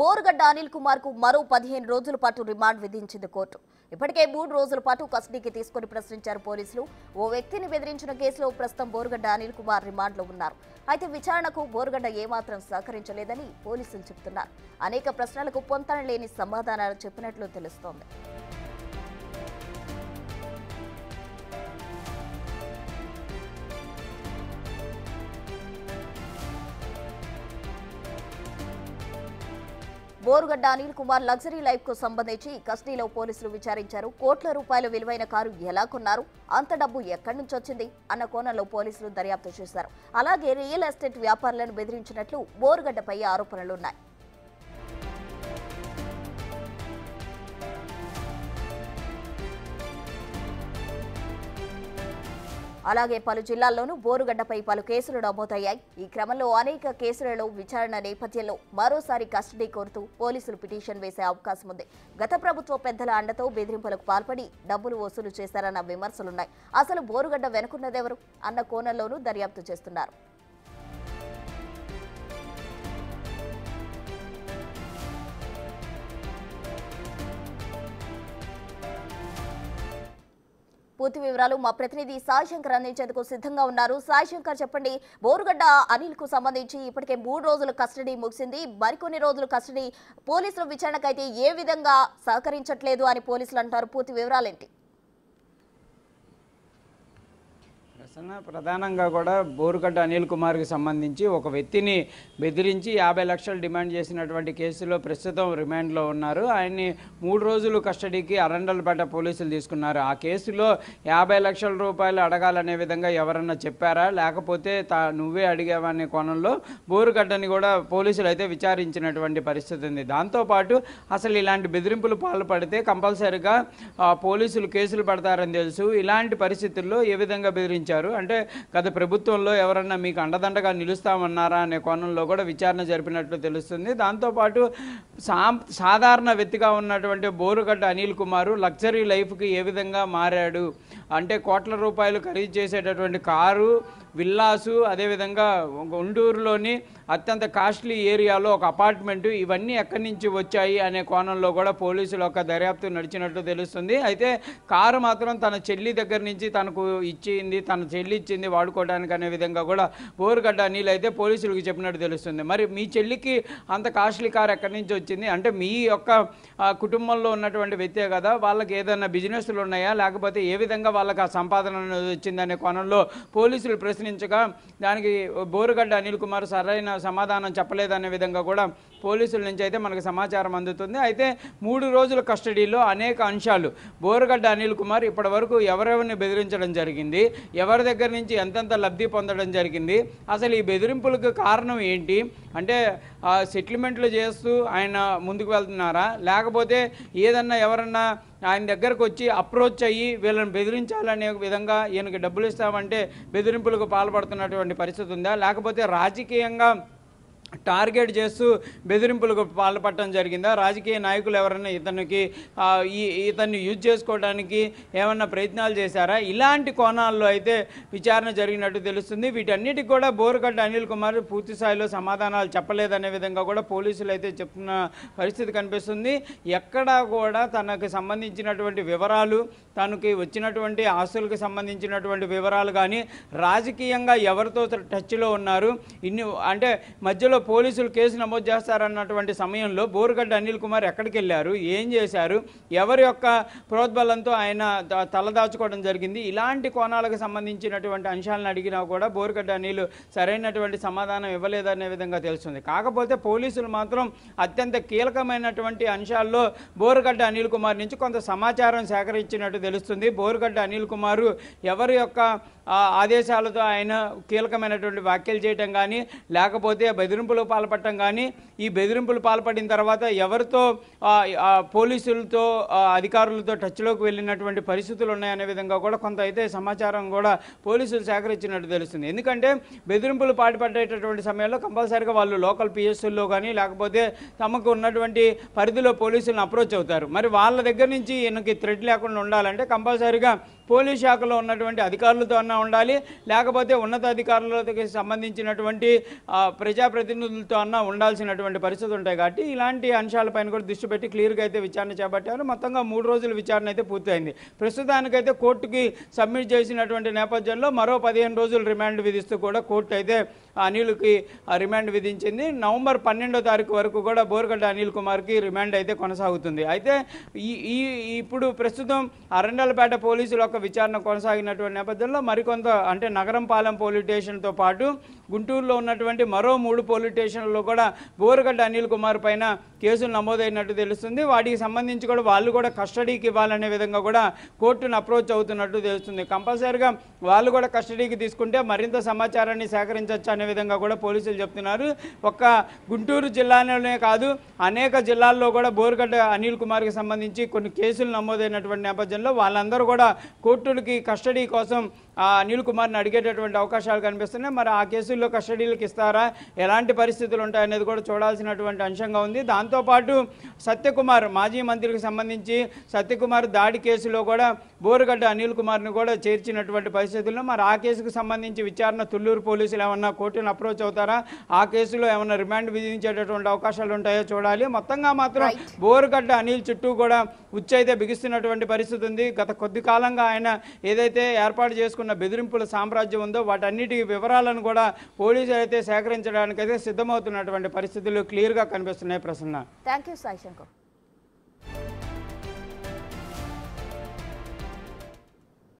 బోరుగడ్డ అనిల్ కుమార్ కు మరో పదిహేను రోజుల పాటు రిమాండ్ విధించింది కోర్టు ఇప్పటికే మూడు రోజుల పాటు కస్టడీకి తీసుకుని ప్రశ్నించారు పోలీసులు ఓ వ్యక్తిని బెదిరించిన కేసులో ప్రస్తుతం బోరుగడ్డ అనిల్ కుమార్ రిమాండ్లో ఉన్నారు అయితే విచారణకు బోరుగడ్డ ఏమాత్రం సహకరించలేదని పోలీసులు చెబుతున్నారు అనేక ప్రశ్నలకు పొంతన లేని సమాధానాలు చెప్పినట్లు తెలుస్తోంది బోరుగడ్డ అనిల్ కుమార్ లగ్జరీ లైఫ్ కు సంబంధించి కస్టడీలో పోలీసులు విచారించారు కోట్ల రూపాయల విలువైన కారు ఎలా కొన్నారు అంత డబ్బు ఎక్కడి నుంచి వచ్చింది అన్న కోణంలో పోలీసులు దర్యాప్తు చేశారు అలాగే రియల్ ఎస్టేట్ వ్యాపారులను బెదిరించినట్లు బోరుగడ్డపై ఆరోపణలున్నాయి అలాగే పలు జిల్లాల్లోనూ బోరుగడ్డపై పలు కేసులు నమోదయ్యాయి ఈ క్రమంలో అనేక కేసులలో విచారణ నేపథ్యంలో మరోసారి కస్టడీ కోరుతూ పోలీసులు పిటిషన్ వేసే అవకాశం ఉంది గత ప్రభుత్వ పెద్దల అండతో బెదిరింపులకు పాల్పడి డబ్బులు వసూలు చేశారన్న విమర్శలున్నాయి అసలు బోరుగడ్డ వెనుకున్నదెవరు అన్న కోణంలోనూ దర్యాప్తు చేస్తున్నారు పూర్తి వివరాలు మా ప్రతినిధి సాయి శంకర్ అందించేందుకు సిద్ధంగా ఉన్నారు సాయి శంకర్ చెప్పండి బోరుగడ్డ అనిల్ కు సంబంధించి ఇప్పటికే మూడు రోజులు కస్టడీ ముగిసింది మరికొన్ని రోజులు కస్టడీ పోలీసుల విచారణకైతే ఏ విధంగా సహకరించట్లేదు అని పోలీసులు అంటారు పూర్తి వివరాలేంటి అసలు ప్రధానంగా కూడా బోరుగడ్డ అనిల్ కుమార్కి సంబంధించి ఒక వ్యక్తిని బెదిరించి యాభై లక్షలు డిమాండ్ చేసినటువంటి కేసులో ప్రస్తుతం రిమాండ్లో ఉన్నారు ఆయన్ని మూడు రోజులు కస్టడీకి అరండలపేట పోలీసులు తీసుకున్నారు ఆ కేసులో యాభై లక్షల రూపాయలు అడగాలనే విధంగా ఎవరన్నా చెప్పారా లేకపోతే తా నువ్వే అడిగావనే కోణంలో బోరుగడ్డని కూడా పోలీసులు అయితే విచారించినటువంటి పరిస్థితి ఉంది దాంతోపాటు అసలు ఇలాంటి బెదిరింపులు పాల్పడితే కంపల్సరిగా పోలీసులు కేసులు పడతారని తెలుసు ఇలాంటి పరిస్థితుల్లో ఏ విధంగా బెదిరించారు చెప్పారు అంటే గత ప్రభుత్వంలో ఎవరన్నా మీకు అండదండగా నిలుస్తామన్నారా అనే కోణంలో కూడా విచారణ జరిపినట్లు తెలుస్తుంది దాంతోపాటు సాధారణ వ్యక్తిగా ఉన్నటువంటి బోరుగడ్డ అనిల్ కుమారు లగ్జరీ లైఫ్కి ఏ విధంగా మారాడు అంటే కోట్ల రూపాయలు ఖరీదు చేసేటటువంటి కారు విల్లాసు అదేవిధంగా గుంటూరులోని అత్యంత కాస్ట్లీ ఏరియాలో ఒక అపార్ట్మెంటు ఇవన్నీ ఎక్కడి నుంచి వచ్చాయి అనే కోణంలో కూడా పోలీసులు ఒక దర్యాప్తు నడిచినట్టు తెలుస్తుంది అయితే కారు మాత్రం తన చెల్లి దగ్గర నుంచి తనకు ఇచ్చింది తన చెల్లి ఇచ్చింది వాడుకోవడానికి అనే విధంగా కూడా బోరుగడ్డ అనిల్ అయితే పోలీసులకు చెప్పినట్టు తెలుస్తుంది మరి మీ చెల్లికి అంత కాస్ట్లీ కారు ఎక్కడి నుంచి వచ్చింది వచ్చింది అంటే మీ యొక్క కుటుంబంలో ఉన్నటువంటి వ్యక్తే కదా వాళ్ళకి ఏదైనా బిజినెస్లు ఉన్నాయా లేకపోతే ఏ విధంగా వాళ్ళకి ఆ సంపాదన అనేది వచ్చిందనే కోణంలో పోలీసులు ప్రశ్నించగా దానికి బోరుగడ్డ అనిల్ కుమార్ సరైన సమాధానం చెప్పలేదనే విధంగా కూడా పోలీసుల నుంచి అయితే మనకు సమాచారం అందుతుంది అయితే మూడు రోజుల కస్టడీలో అనేక అంశాలు బోరగడ్డ అనిల్ కుమార్ ఇప్పటి వరకు ఎవరెవరిని బెదిరించడం జరిగింది ఎవరి దగ్గర నుంచి ఎంతెంత లబ్ధి పొందడం జరిగింది అసలు ఈ బెదిరింపులకు కారణం ఏంటి అంటే సెటిల్మెంట్లు చేస్తూ ఆయన ముందుకు వెళ్తున్నారా లేకపోతే ఏదన్నా ఎవరన్నా ఆయన దగ్గరకు వచ్చి అప్రోచ్ అయ్యి వీళ్ళని బెదిరించాలనే విధంగా ఈయనకి డబ్బులు ఇస్తామంటే బెదిరింపులకు పాల్పడుతున్నటువంటి పరిస్థితి ఉందా లేకపోతే రాజకీయంగా టార్గెట్ చేస్తూ బెదిరింపులకు పాల్పడటం జరిగిందా రాజకీయ నాయకులు ఎవరైనా ఇతనికి ఈ ఇతన్ని యూజ్ చేసుకోవడానికి ఏమన్నా ప్రయత్నాలు చేశారా ఇలాంటి కోణాల్లో అయితే విచారణ జరిగినట్టు తెలుస్తుంది వీటన్నిటికి కూడా బోరుగడ్డ అనిల్ కుమార్ పూర్తి స్థాయిలో సమాధానాలు చెప్పలేదనే విధంగా కూడా పోలీసులు అయితే చెప్తున్న పరిస్థితి కనిపిస్తుంది ఎక్కడా కూడా తనకు సంబంధించినటువంటి వివరాలు తనకి వచ్చినటువంటి ఆస్తులకు సంబంధించినటువంటి వివరాలు కానీ రాజకీయంగా ఎవరితో టచ్లో ఉన్నారు ఇన్ని అంటే మధ్యలో పోలీసులు కేసు నమోదు చేస్తారన్నటువంటి సమయంలో బోరుగడ్డ అనిల్ కుమార్ ఎక్కడికి వెళ్ళారు ఏం చేశారు ఎవరి యొక్క ప్రోద్బలంతో ఆయన తలదాచుకోవడం జరిగింది ఇలాంటి కోణాలకు సంబంధించినటువంటి అంశాలను అడిగినా కూడా బోరుగడ్డ అనిల్ సరైనటువంటి సమాధానం ఇవ్వలేదనే విధంగా తెలుస్తుంది కాకపోతే పోలీసులు మాత్రం అత్యంత కీలకమైనటువంటి అంశాల్లో బోరుగడ్డ అనిల్ కుమార్ నుంచి కొంత సమాచారం సేకరించినట్టు తెలుస్తుంది బోరుగడ్డ అనిల్ కుమారు ఎవరి యొక్క ఆదేశాలతో ఆయన కీలకమైనటువంటి వ్యాఖ్యలు చేయడం కానీ లేకపోతే బెదిరింపు బెదిరింపులు పాల్పడటం కానీ ఈ బెదిరింపులు పాల్పడిన తర్వాత ఎవరితో పోలీసులతో అధికారులతో టచ్లోకి వెళ్ళినటువంటి పరిస్థితులు ఉన్నాయనే విధంగా కూడా కొంత అయితే సమాచారం కూడా పోలీసులు సేకరించినట్టు తెలుస్తుంది ఎందుకంటే బెదిరింపులు పాటుపడేటటువంటి సమయంలో కంపల్సరీగా వాళ్ళు లోకల్ పిఎస్సుల్లో కానీ లేకపోతే తమకు ఉన్నటువంటి పరిధిలో పోలీసులను అప్రోచ్ అవుతారు మరి వాళ్ళ దగ్గర నుంచి ఈయనకి థ్రెడ్ లేకుండా ఉండాలంటే కంపల్సరీగా పోలీస్ శాఖలో ఉన్నటువంటి అధికారులతో అన్నా ఉండాలి లేకపోతే ఉన్నతాధికారులకి సంబంధించినటువంటి ప్రజాప్రతినిధులతో అన్నా ఉండాల్సినటువంటి పరిస్థితులు ఉంటాయి కాబట్టి ఇలాంటి అంశాలపైన కూడా దృష్టి పెట్టి క్లియర్గా అయితే విచారణ చేపట్టారు మొత్తంగా మూడు రోజుల విచారణ అయితే పూర్తయింది ప్రస్తుతానికైతే కోర్టుకి సబ్మిట్ చేసినటువంటి నేపథ్యంలో మరో పదిహేను రోజులు రిమాండ్ విధిస్తూ కూడా కోర్టు అయితే అనిల్కి రిమాండ్ విధించింది నవంబర్ పన్నెండో తారీఖు వరకు కూడా బోర్గడ్డ అనిల్ కుమార్కి రిమాండ్ అయితే కొనసాగుతుంది అయితే ఈ ఇప్పుడు ప్రస్తుతం అరండలపేట పోలీసులు యొక్క విచారణ కొనసాగినటువంటి నేపథ్యంలో మరికొంత అంటే నగరం పాలెం పోలీస్ స్టేషన్తో పాటు గుంటూరులో ఉన్నటువంటి మరో మూడు పోలీస్ స్టేషన్లలో కూడా బోరుగడ్డ అనిల్ కుమార్ పైన కేసులు నమోదైనట్టు తెలుస్తుంది వాటికి సంబంధించి కూడా వాళ్ళు కూడా కస్టడీకి ఇవ్వాలనే విధంగా కూడా కోర్టును అప్రోచ్ అవుతున్నట్టు తెలుస్తుంది కంపల్సరీగా వాళ్ళు కూడా కస్టడీకి తీసుకుంటే మరింత సమాచారాన్ని సేకరించవచ్చు అనే విధంగా కూడా పోలీసులు చెప్తున్నారు ఒక్క గుంటూరు జిల్లాలోనే కాదు అనేక జిల్లాల్లో కూడా బోరుగడ్డ అనిల్ కుమార్కి సంబంధించి కొన్ని కేసులు నమోదైనటువంటి నేపథ్యంలో వాళ్ళందరూ కూడా కోర్టులకి కస్టడీ కోసం అనిల్ కుమార్ని అడిగేటటువంటి అవకాశాలు కనిపిస్తున్నాయి మరి ఆ కేసుల్లో కస్టడీలకు ఇస్తారా ఎలాంటి పరిస్థితులు ఉంటాయనేది కూడా చూడాల్సినటువంటి అంశంగా ఉంది దాంతో దాంతో పాటు సత్యకుమార్ మాజీ మంత్రికి సంబంధించి సత్యకుమార్ దాడి కేసులో కూడా బోరుగడ్డ అనిల్ కుమార్ను కూడా చేర్చినటువంటి పరిస్థితుల్లో మరి ఆ కేసుకు సంబంధించి విచారణ తుళ్ళూరు పోలీసులు ఏమన్నా కోర్టును అప్రోచ్ అవుతారా ఆ కేసులో ఏమన్నా రిమాండ్ విధించేటటువంటి అవకాశాలు ఉంటాయో చూడాలి మొత్తంగా మాత్రం బోరుగడ్డ అనిల్ చుట్టూ కూడా ఉచ్చైతే బిగిస్తున్నటువంటి పరిస్థితి ఉంది గత కొద్ది కాలంగా ఆయన ఏదైతే ఏర్పాటు చేసుకున్న బెదిరింపుల సామ్రాజ్యం ఉందో వాటన్నిటి వివరాలను కూడా పోలీసులు అయితే సేకరించడానికైతే సిద్ధమవుతున్నటువంటి పరిస్థితులు క్లియర్గా కనిపిస్తున్నాయి Prasanna Thank you, Sai Shankar.